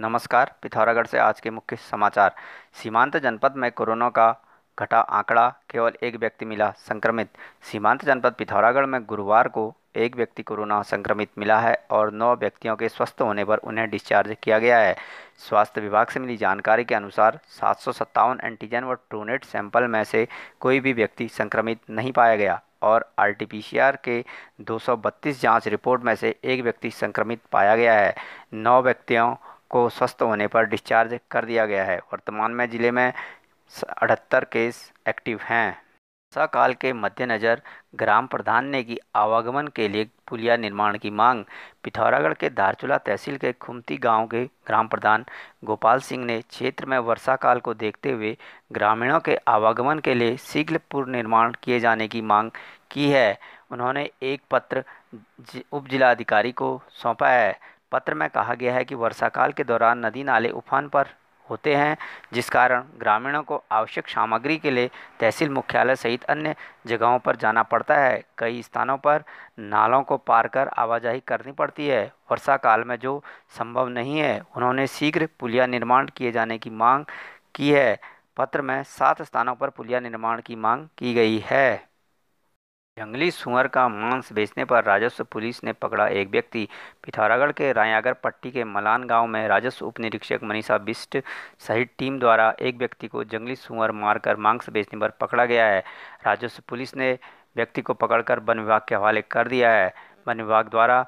नमस्कार पिथौरागढ़ से आज के मुख्य समाचार सीमांत जनपद में कोरोना का घटा आंकड़ा केवल एक व्यक्ति मिला संक्रमित सीमांत जनपद पिथौरागढ़ में गुरुवार को एक व्यक्ति कोरोना संक्रमित मिला है और नौ व्यक्तियों के स्वस्थ होने पर उन्हें डिस्चार्ज किया गया है स्वास्थ्य विभाग से मिली जानकारी के अनुसार सात एंटीजन व ट्रूनेट सैंपल में से कोई भी व्यक्ति संक्रमित नहीं पाया गया और आर के 232 जांच रिपोर्ट में से एक व्यक्ति संक्रमित पाया गया है नौ व्यक्तियों को स्वस्थ होने पर डिस्चार्ज कर दिया गया है वर्तमान में ज़िले में अठहत्तर केस एक्टिव हैं वर्षा काल के मद्देनज़र ग्राम प्रधान ने की आवागमन के लिए पुलिया निर्माण की मांग पिथौरागढ़ के धारचूला तहसील के खुमती गांव के ग्राम प्रधान गोपाल सिंह ने क्षेत्र में वर्षा काल को देखते हुए ग्रामीणों के आवागमन के लिए शीघ्र पुल निर्माण किए जाने की मांग की है उन्होंने एक पत्र उप जिलाधिकारी को सौंपा है पत्र में कहा गया है कि वर्षाकाल के दौरान नदी नाले उफान पर होते हैं जिस कारण ग्रामीणों को आवश्यक सामग्री के लिए तहसील मुख्यालय सहित अन्य जगहों पर जाना पड़ता है कई स्थानों पर नालों को पार कर आवाजाही करनी पड़ती है वर्षा काल में जो संभव नहीं है उन्होंने शीघ्र पुलिया निर्माण किए जाने की मांग की है पत्र में सात स्थानों पर पुलिया निर्माण की मांग की गई है जंगली सुअर का मांस बेचने पर राजस्व पुलिस ने पकड़ा एक व्यक्ति पिथौरागढ़ के रायागर पट्टी के मलान गांव में राजस्व उप निरीक्षक मनीषा बिस्ट सहित टीम द्वारा एक व्यक्ति को जंगली सुअर मारकर मांस बेचने पर पकड़ा गया है राजस्व पुलिस ने व्यक्ति को पकड़कर वन विभाग के हवाले कर दिया है वन विभाग द्वारा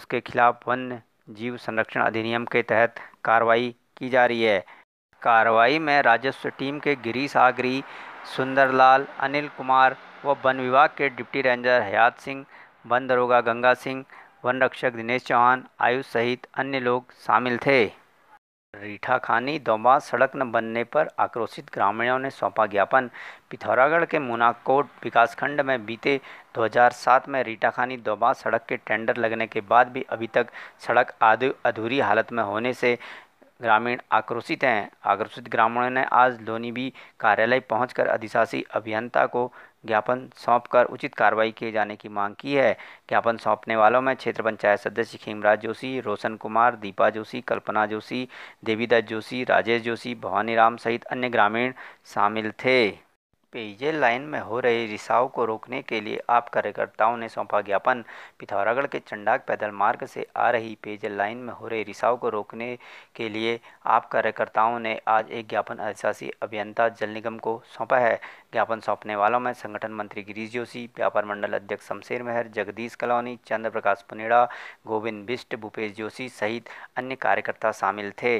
उसके खिलाफ वन जीव संरक्षण अधिनियम के तहत कार्रवाई की जा रही है कार्रवाई में राजस्व टीम के गिरीश आगरी सुंदरलाल अनिल कुमार व वन विभाग के डिप्टी रेंजर हयात सिंह वन दरोगा गंगा सिंह वन रक्षक दिनेश चौहान आयुष सहित अन्य लोग शामिल थे रीठा खानी दोबा सड़क न बनने पर आक्रोशित ग्रामीणों ने सौंपा ज्ञापन पिथौरागढ़ के मुनाकोट विकासखंड में बीते 2007 में रीठा खानी दोबा सड़क के टेंडर लगने के बाद भी अभी तक सड़क आधु अधूरी हालत में होने से ग्रामीण आक्रोशित हैं आक्रोशित ग्रामीणों ने आज लोनीबी कार्यालय पहुंचकर अधिशासी अभियंता को ज्ञापन सौंपकर उचित कार्रवाई किए जाने की मांग की है ज्ञापन सौंपने वालों में क्षेत्र पंचायत सदस्य खेमराज जोशी रोशन कुमार दीपा जोशी कल्पना जोशी देवीदत्त जोशी राजेश जोशी भवानी राम सहित अन्य ग्रामीण शामिल थे पेयजल लाइन में हो रहे रिसाव को रोकने के लिए आप कार्यकर्ताओं ने सौंपा ज्ञापन पिथौरागढ़ के चंडाक पैदल मार्ग से आ रही पेयजल लाइन में हो रहे रिसाव को रोकने के लिए आप कार्यकर्ताओं ने आज एक ज्ञापन अधिशासी अभियंता जल निगम को सौंपा है ज्ञापन सौंपने वालों में संगठन मंत्री गिरीश जोशी व्यापार मंडल अध्यक्ष शमशेर मेहर जगदीश कलौनी चंद्र प्रकाश पुनेड़ा गोविंद बिष्ट भूपेश जोशी सहित अन्य कार्यकर्ता शामिल थे